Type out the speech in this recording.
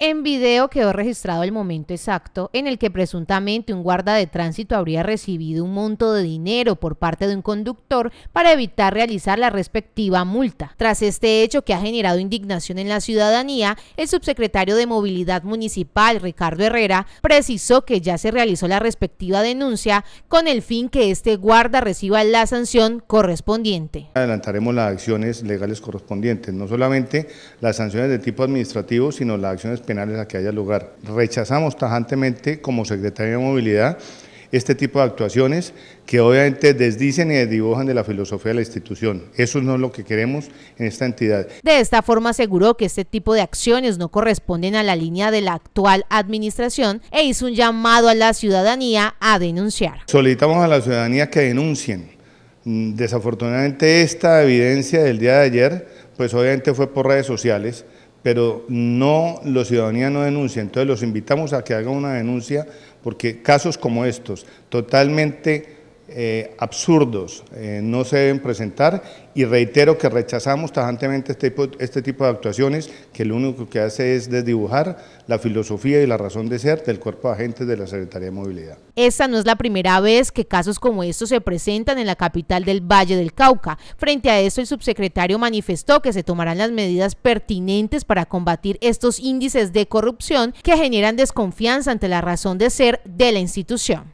en video quedó registrado el momento exacto en el que presuntamente un guarda de tránsito habría recibido un monto de dinero por parte de un conductor para evitar realizar la respectiva multa. Tras este hecho que ha generado indignación en la ciudadanía, el subsecretario de Movilidad Municipal, Ricardo Herrera, precisó que ya se realizó la respectiva denuncia con el fin que este guarda reciba la sanción correspondiente. Adelantaremos las acciones legales correspondientes, no solamente las sanciones de tipo administrativo, sino las acciones penales a que haya lugar. Rechazamos tajantemente como Secretaría de Movilidad este tipo de actuaciones que obviamente desdicen y desdibujan de la filosofía de la institución. Eso no es lo que queremos en esta entidad. De esta forma aseguró que este tipo de acciones no corresponden a la línea de la actual administración e hizo un llamado a la ciudadanía a denunciar. Solicitamos a la ciudadanía que denuncien. Mm, desafortunadamente esta evidencia del día de ayer, pues obviamente fue por redes sociales, pero no, los ciudadanía no denuncia. Entonces los invitamos a que hagan una denuncia porque casos como estos, totalmente eh, absurdos eh, no se deben presentar y reitero que rechazamos tajantemente este tipo, este tipo de actuaciones que lo único que hace es desdibujar la filosofía y la razón de ser del cuerpo de agentes de la Secretaría de Movilidad. Esta no es la primera vez que casos como estos se presentan en la capital del Valle del Cauca. Frente a esto, el subsecretario manifestó que se tomarán las medidas pertinentes para combatir estos índices de corrupción que generan desconfianza ante la razón de ser de la institución.